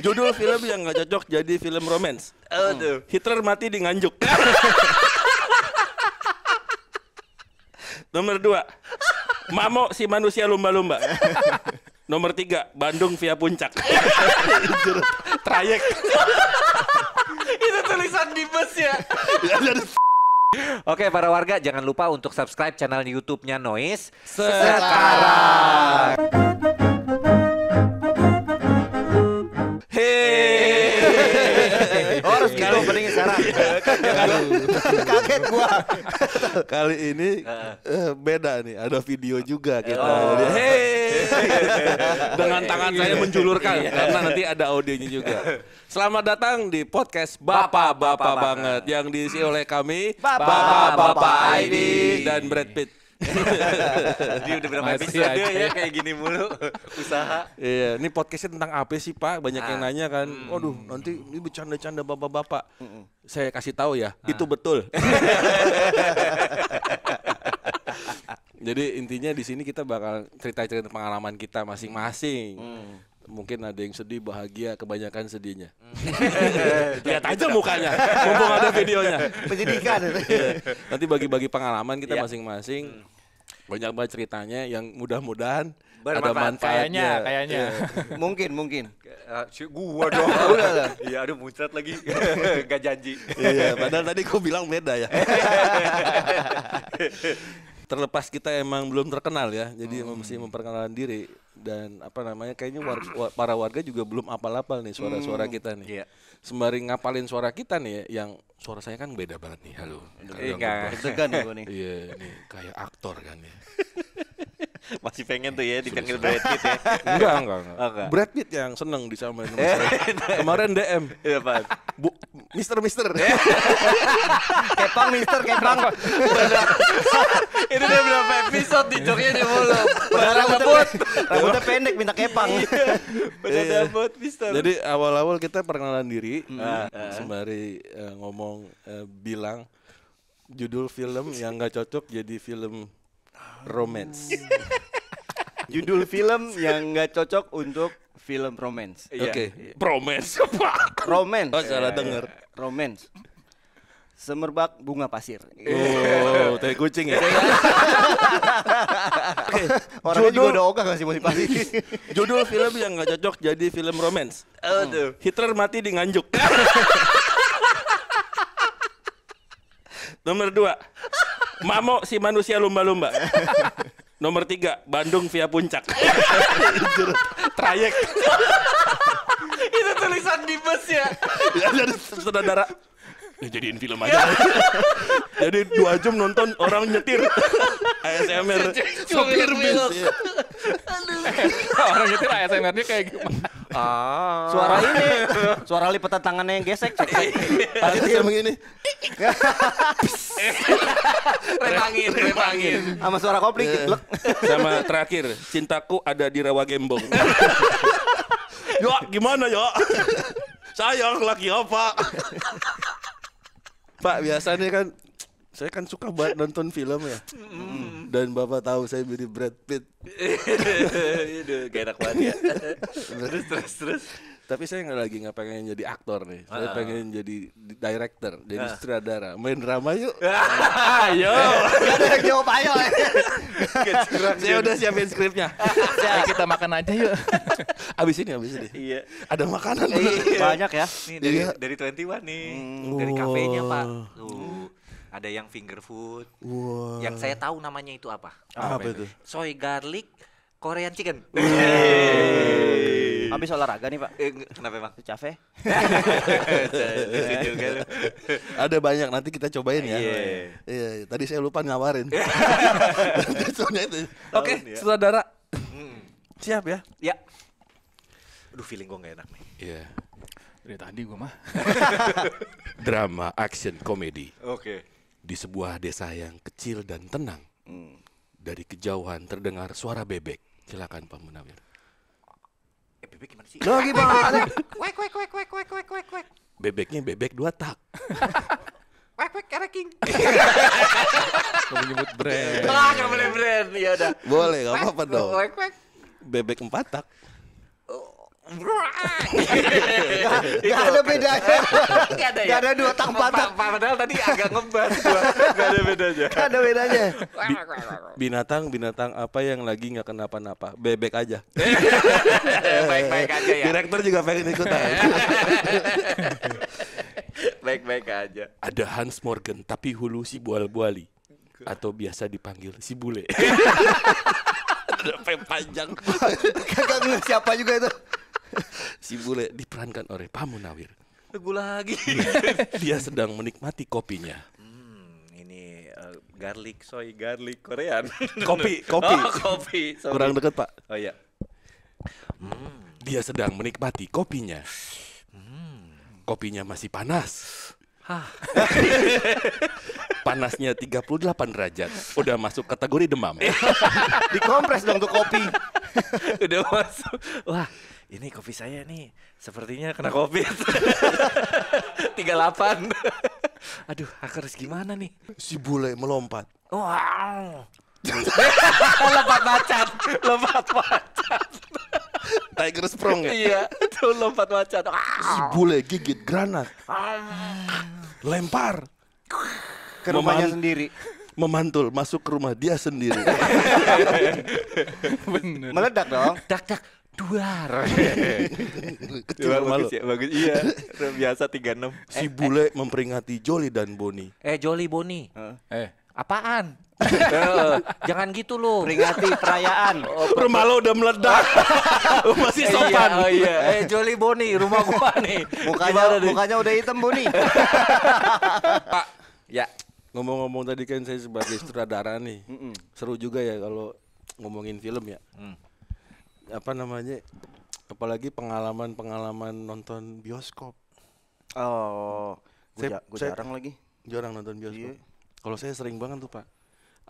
Judul film yang gak cocok jadi film romance. hmm. Hitler mati di Nganjuk. Nomor dua, Mamo si manusia lumba-lumba. Nomor tiga, Bandung via Puncak. Trayek. Itu tulisan di bus ya. ya Oke para warga jangan lupa untuk subscribe channel YouTube-nya Noise sekarang. Kaget gua. Kali ini uh, beda nih, ada video juga kita. Oh. hey. Dengan tangan saya menjulurkan iya. karena nanti ada audionya juga. Selamat datang di podcast Bapak Bapak, Bapak banget yang diisi oleh kami Bapak Bapak, Bapak ID dan Brad Pitt. Jadi udah berapa Masih episode aja. ya kayak gini mulu usaha. Iya, ini podcastnya tentang apa sih Pak? Banyak ah. yang nanya kan. Hmm. Waduh, nanti ini bercanda-canda bapak-bapak. Hmm. Saya kasih tahu ya, ah. itu betul. Jadi intinya di sini kita bakal cerita-cerita pengalaman kita masing-masing. Hmm mungkin ada yang sedih, bahagia, kebanyakan sedihnya. Hmm. Lihat aja mukanya, mumpung ada videonya. Penyidikan. Iya. Nanti bagi-bagi pengalaman kita iya. masing-masing. Banyak banget ceritanya yang mudah-mudahan ada manfaatnya. Kayaknya, iya. mungkin, mungkin. Eh, ah, gua dong. Iya, aduh muncrat lagi. Gak janji. Iya, padahal tadi gua bilang beda ya terlepas kita emang belum terkenal ya, jadi hmm. mesti memperkenalkan diri dan apa namanya kayaknya war, war, para warga juga belum apal-apal nih suara-suara hmm, kita nih. Yeah. Sembari ngapalin suara kita nih yang suara saya kan beda banget nih. Halo. Iya, deg ya nih. Iya, nih kayak aktor kan ya. Masih pengen tuh ya dipanggil Brad Pitt ya? Enggak, enggak, enggak. Oh, enggak. Brad Pitt yang seneng di sama Kemarin DM. Iya, Pak. Bu, Mister Mister. kepang Mister Kepang. Itu udah berapa episode di joknya dia mulu. barang rambut. udah pendek minta Kepang. Iya. Iya. Mister. Jadi awal-awal kita perkenalan diri. Hmm. Eh, ah, ah. Sembari eh, ngomong eh, bilang judul film yang nggak cocok jadi film romance. Judul film yang nggak cocok untuk film romance. Iya. Oke, okay. Iya. romance apa? Romance. Oh, salah iya. dengar. Romance. Semerbak bunga pasir. Oh, teh kucing ya. okay. Orangnya judul, juga udah ogah kasih pasir. judul film yang nggak cocok jadi film romance. Aduh. Hmm. Hitler mati di Nganjuk. Nomor dua. Mamo si manusia lumba-lumba. Nomor tiga, Bandung via Puncak. Trayek. Itu tulisan di bus ya. Dari saudara ya jadiin film aja. Jadi dua jam nonton orang nyetir ASMR sopir bis. Orang nyetir ASMR-nya kayak gimana? Ah. Suara ini, suara lipatan tangannya yang gesek. Cek, cek. Tadi yang begini. rem angin, Sama suara kopling jeblek. Iya. Sama terakhir, cintaku ada di rawa gembong. Yo, gimana yo? Sayang lagi apa? Pak, biasanya kan saya kan suka banget nonton film ya. Dan Bapak tahu saya beli Brad Pitt. Aduh, iya, gak enak banget ya. terus, terus, terus. Tapi saya nggak lagi nggak pengen jadi aktor nih. Saya uh. pengen jadi director, jadi uh. sutradara. Main drama yuk. ayo. Gak ada yang jawab ayo. saya udah siapin skripnya. Ayo kita makan aja yuk. abis ini, abis ini. Iya. Ada makanan. Iya. Banyak ya. Nih dari, iya. dari Twenty One nih. Dari kafenya Pak ada yang finger food. Wow. Yang saya tahu namanya itu apa? Apa, apa itu? Soy garlic Korean chicken. Habis olahraga nih pak? Eh, kenapa emang? Capek. Ada banyak nanti kita cobain ya. Iya. Yeah. yeah. Tadi saya lupa ngawarin. Soalnya itu. Oke, okay, iya. saudara. Hmm. Siap ya? Ya. Aduh feeling gue gak enak nih. Iya. Yeah. Dari tadi gue mah. Drama, action, komedi. Oke. Okay di sebuah desa yang kecil dan tenang. Hmm. Dari kejauhan terdengar suara bebek. Silakan Pak Munawir. Eh, bebek gimana sih? Lagi gimana? Wek wek wek wek wek wek wek wek. Bebeknya bebek dua tak. wek wek kara king. Kamu nyebut brand. Ah, nggak boleh brand. Ya udah. Boleh, nggak apa-apa dong. Wek wek. Bebek empat tak. Gak ada bedanya. Gak ya? ada, dua tang patah. Padahal tadi agak ngebas. Gak ada bedanya. Gak ada bedanya. binatang binatang apa yang lagi gak kenapa-napa? Bebek aja. Baik-baik aja ya. Direktur juga pengen ikutan. Baik-baik aja. Ada Hans Morgan tapi hulu si bual-buali atau biasa dipanggil si bule. Ada panjang. Kagak siapa juga itu. si bule diperankan oleh Pak Munawir. Lagu lagi. Iya, dia sedang menikmati kopinya. Hmm, ini uh, garlic soy garlic Korean. Kopi, kopi. Oh, kopi. Sorry. Kurang dekat, Pak. Oh iya. Hmm. Dia sedang menikmati kopinya. Hmm. Kopinya masih panas. Panasnya 38 derajat. Udah masuk kategori demam. Dikompres dong tuh kopi. Udah masuk. Wah, ini kopi saya nih sepertinya kena covid delapan. aduh aku harus gimana nih si bule melompat wow lompat macet, lompat macan Tiger Sprong ya? Iya, itu lompat macan. Si bule gigit granat. Lempar. Ke rumahnya Meman sendiri. Memantul masuk ke rumah dia sendiri. Meledak dong. Dak dak duar. Kecil Wah, bagus ya, bagus. Iya, biasa 36. Si eh, bule eh. memperingati Joli dan Boni. Eh, Joli Boni. Huh? Eh, apaan? Jangan gitu lu. Peringati perayaan. Oh, rumah lo udah meledak. lu masih iya, sopan. Eh, iya, oh iya. Eh Joli Boni, rumah gua nih. Mukanya mukanya udah hitam Boni. Pak, ya. Ngomong-ngomong tadi kan saya sebagai sutradara nih. Mm -mm. Seru juga ya kalau ngomongin film ya. Mm apa namanya apalagi pengalaman-pengalaman nonton bioskop. Oh, saya, gua saya jarang lagi. Jarang nonton bioskop. Iya. Kalau saya sering banget tuh, Pak.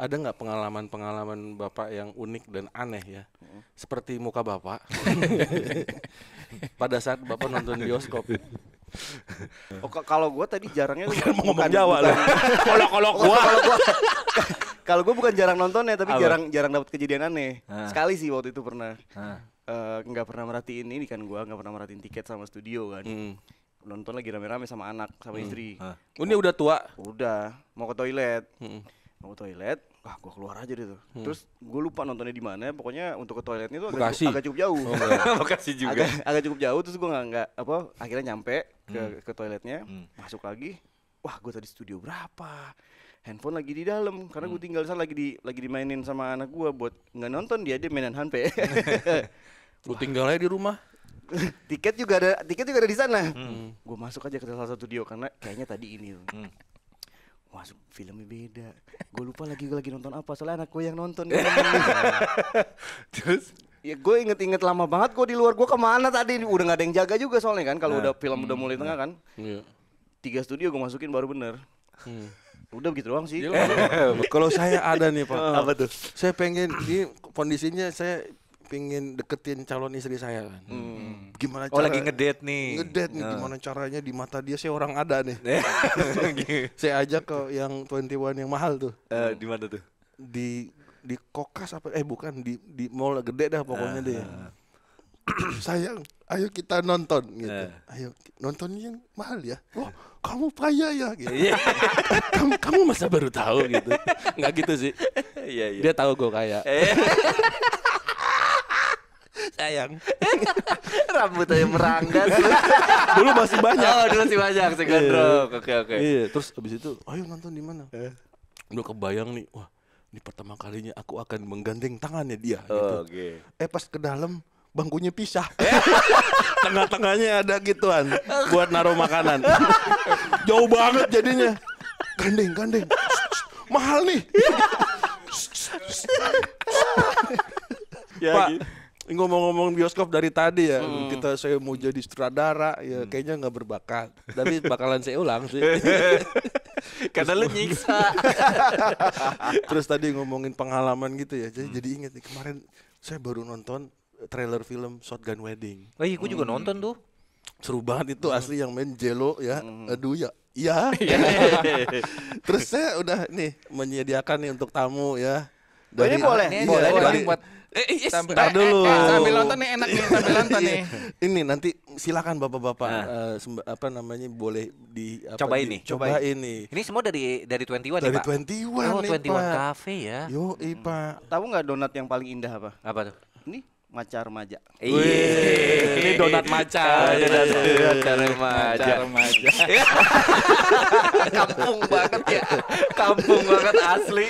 Ada nggak pengalaman-pengalaman Bapak yang unik dan aneh ya? Seperti muka Bapak. Pada saat Bapak nonton bioskop. oh, kalau gue tadi jarangnya bukan, mau ngomong Jawa Kalau kalau gue kalau gue bukan jarang nonton ya, tapi Apa? jarang jarang dapat kejadian aneh. Ha. Sekali sih waktu itu pernah. Eh, nggak uh, pernah merhatiin ini kan gue nggak pernah merhatiin tiket sama studio kan. Hmm. Nonton lagi rame-rame sama anak, sama hmm. istri. Oh, ini udah tua? Udah, mau ke toilet. Hmm. Mau ke toilet, wah gue keluar aja deh tuh. Hmm. Terus gue lupa nontonnya di mana, pokoknya untuk ke toiletnya tuh agak, Cukup, agak cukup jauh. Oh, juga. Agak, agak cukup jauh terus gue nggak nggak apa akhirnya nyampe ke hmm. ke toiletnya, hmm. masuk lagi. Wah gue tadi studio berapa? handphone lagi di dalam karena hmm. gue tinggal sana lagi di lagi dimainin sama anak gue buat nggak nonton dia dia mainan HP. Gue tinggal aja di rumah. tiket juga ada tiket juga ada di sana. Hmm. Gue masuk aja ke salah satu studio karena kayaknya tadi ini. Hmm. Masuk filmnya beda. Gue lupa lagi gue lagi nonton apa soalnya anak gue yang nonton. Terus Ya gue inget-inget lama banget gue di luar gue kemana tadi udah gak ada yang jaga juga soalnya kan kalau nah. udah film hmm. udah mulai tengah kan. Iya. Tiga studio gue masukin baru bener. Hmm. Udah begitu doang sih. Iya iya Kalau saya ada nih Pak. Apa tuh? Saya pengen ini kondisinya saya pingin deketin calon istri saya kan. Hmm. Gimana cara? Oh lagi ngedate nih. Ngedate nih, oh. gimana caranya di mata dia saya orang ada nih. saya ajak ke yang 21 yang mahal tuh. Uh, di mana tuh? Di di kokas apa eh bukan di di mall gede dah pokoknya uh. Ah. deh. sayang ayo kita nonton gitu yeah. ayo nonton yang mahal ya oh kamu kaya ya gitu iya. kamu kamu masa baru tahu gitu nggak gitu sih yeah, yeah. dia tahu gue kaya eh. sayang rambutnya meranggas, dulu masih banyak oh dulu masih banyak sih gondrong iya. oke oke iya terus abis itu ayo nonton di mana eh. udah kebayang nih wah ini pertama kalinya aku akan menggandeng tangannya dia oh, gitu. okay. eh pas ke dalam bangkunya pisah. Tengah-tengahnya ada gituan buat naruh makanan. Jauh banget jadinya. Gandeng, gandeng. Mahal nih. ya, Pak, gitu. ngomong-ngomong bioskop dari tadi ya, hmm. kita saya mau jadi sutradara ya hmm. kayaknya nggak berbakat, tapi bakalan saya ulang sih. Karena lu nyiksa. Terus tadi ngomongin pengalaman gitu ya, jadi, hmm. jadi inget nih kemarin saya baru nonton trailer film Shotgun Wedding. Oh iya, gue hmm. juga nonton tuh. Seru banget itu hmm. asli yang main Jelo ya. Hmm. Aduh ya. Iya. iya. Terus saya udah nih menyediakan nih untuk tamu ya. Dari, ini boleh, ini boleh, boleh, dari, iya, buat iya. Eh, sambil, eh, dulu. Eh, sambil nonton nih enak nih, sambil nonton nih. Ini nanti silakan bapak-bapak nah. uh, apa namanya boleh di apa, coba ini, coba ini. Ini semua dari dari Twenty One, dari Twenty One, oh, Twenty One Cafe ya. Yo, Ipa. Hmm. Tahu nggak donat yang paling indah apa? Apa tuh? Ini macar remaja. Iya, ini donat macar, Donat remaja. macar, Kampung banget ya. Kampung banget asli.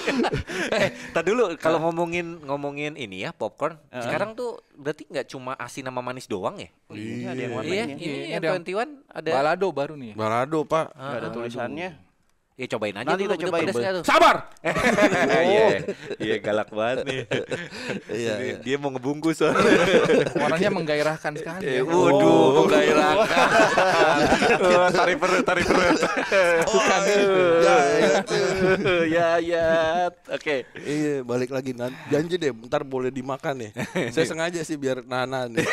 eh, tadi dulu kalau ngomongin ngomongin ini ya popcorn, uh -huh. sekarang tuh berarti nggak cuma asin sama manis doang ya? Oh, iya, ada yang iya, warnanya. Iya, ini yang 21 ada balado baru nih. Balado, Pak. Enggak ada tulisannya. Ya cobain aja Nanti kita cobain. tuh. Sabar. Iya. Iya galak banget nih. Iya. Dia mau ngebungkus soalnya. Orangnya menggairahkan sekali. Ya. Waduh, menggairahkan. oh, tarik perut, tarik perut. Bukan. Ya, ya, Oke. Iya, balik lagi nanti. Janji deh, ntar boleh dimakan nih. Saya sengaja sih biar nana nih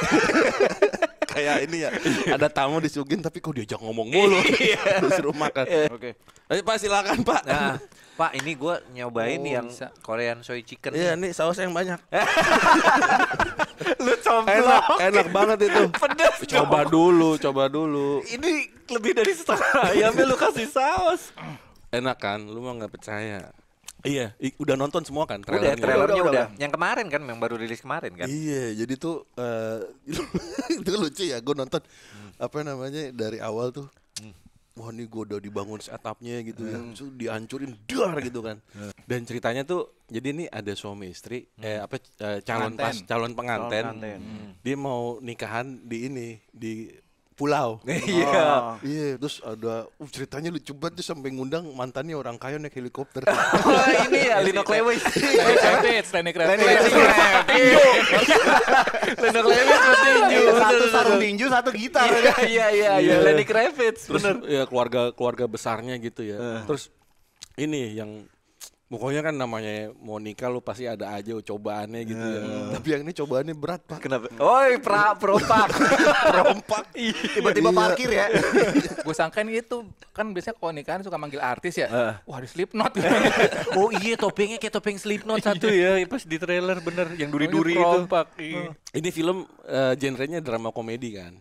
kayak ini ya. Ada tamu disugin tapi kok diajak ngomong mulu. Iya. Disuruh makan. Iya. Oke. Okay. Pak silakan Pak. Nah, Pak ini gue nyobain oh, yang bisa. Korean soy chicken. Iya ini saus yang banyak. Lu coba. Enak, enak banget itu. Pedas. Coba dong. dulu, coba dulu. Ini lebih dari setengah ayamnya lu kasih saus. Enak kan? Lu mah nggak percaya. Iya, udah nonton semua kan trailernya. Udah, trailernya udah, udah, udah. Yang kemarin kan, yang baru rilis kemarin kan. Iya, jadi tuh uh, itu lucu ya. Gue nonton hmm. apa namanya dari awal tuh. Hmm. Wah ini gue udah dibangun setupnya gitu ya, hmm. ya, Terus dihancurin dar gitu kan. Hmm. Dan ceritanya tuh, jadi ini ada suami istri, hmm. eh apa eh, calon pas calon pengantin. Calon pengantin. Hmm. Dia mau nikahan di ini di pulau. Iya. Oh. Iya, terus ada uh, ceritanya lucu banget tuh sampai ngundang mantannya orang kaya naik helikopter. oh, ini ya Lino iya. Klewis. Rapids, Lino Kravitz. Tinju. tinju. Satu sarung tinju, satu gitar. Iya, iya, iya. iya. iya. Lenny Kravitz, bener. Ya keluarga keluarga besarnya gitu ya. Eh. Terus ini yang Pokoknya kan namanya Monica lu pasti ada aja cobaannya gitu ya. Hmm. Tapi yang ini cobaannya berat, Pak. Kenapa? Oi, pra perompak. perompak. Iya. Tiba-tiba iya. parkir ya. Gue sangka ini itu kan biasanya kalau nikahan suka manggil artis ya. Uh. Wah, di Slipknot. oh iya, topengnya kayak topeng Slipknot satu iya. ya. Pas di trailer bener yang duri-duri itu. Perompak. Uh. Ini film uh, genrenya drama komedi kan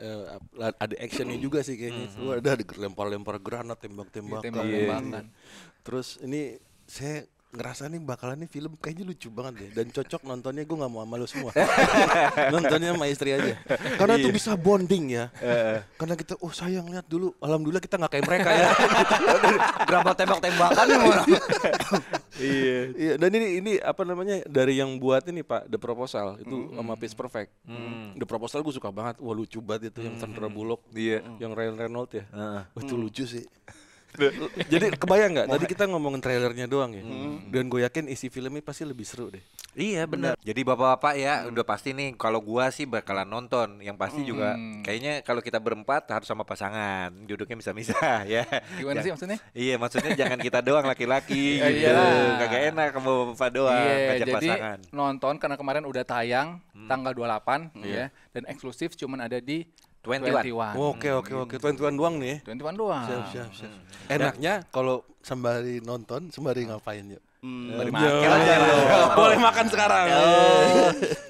uh, ada actionnya juga sih kayaknya. Mm -hmm. Lu ada lempar-lempar granat, iya, kan. tembak-tembakan. Ya, tembak -tembakan. Terus ini saya ngerasa nih bakalan nih film kayaknya lucu banget deh dan cocok nontonnya gue nggak mau sama lu semua nontonnya sama istri aja karena itu iya. bisa bonding ya karena kita oh sayang lihat dulu alhamdulillah kita nggak kayak mereka ya berapa tembak-tembakan iya iya dan ini ini apa namanya dari yang buat ini pak the proposal itu mm -hmm. sama Perfect mm-hmm. the proposal gue suka banget wah lucu banget itu yang mm-hmm. Sandra Bullock dia yang Ryan Reynolds ya uh -huh. itu mm. lucu sih jadi kebayang nggak? Tadi kita ngomongin trailernya doang ya. Hmm. Dan gue yakin isi filmnya pasti lebih seru deh. Iya benar. Jadi bapak-bapak ya hmm. udah pasti nih kalau gue sih bakalan nonton. Yang pasti hmm. juga kayaknya kalau kita berempat harus sama pasangan. Duduknya bisa-bisa ya. Gimana ya. sih maksudnya? Iya maksudnya jangan kita doang laki-laki iya, gitu. Iya. Kagak enak kamu bapak doang iya, ngajak jadi, pasangan. Nonton karena kemarin udah tayang hmm. tanggal 28 hmm. Iya. ya. Dan eksklusif cuman ada di 21. Oke oke oke, 21 doang nih. 21 ya? doang. Siap siap siap. Hmm. Enaknya kalau sembari nonton, sembari ngapain yuk? Hmm, eh, ya, makan ya, ya, Boleh makan sekarang. Oh.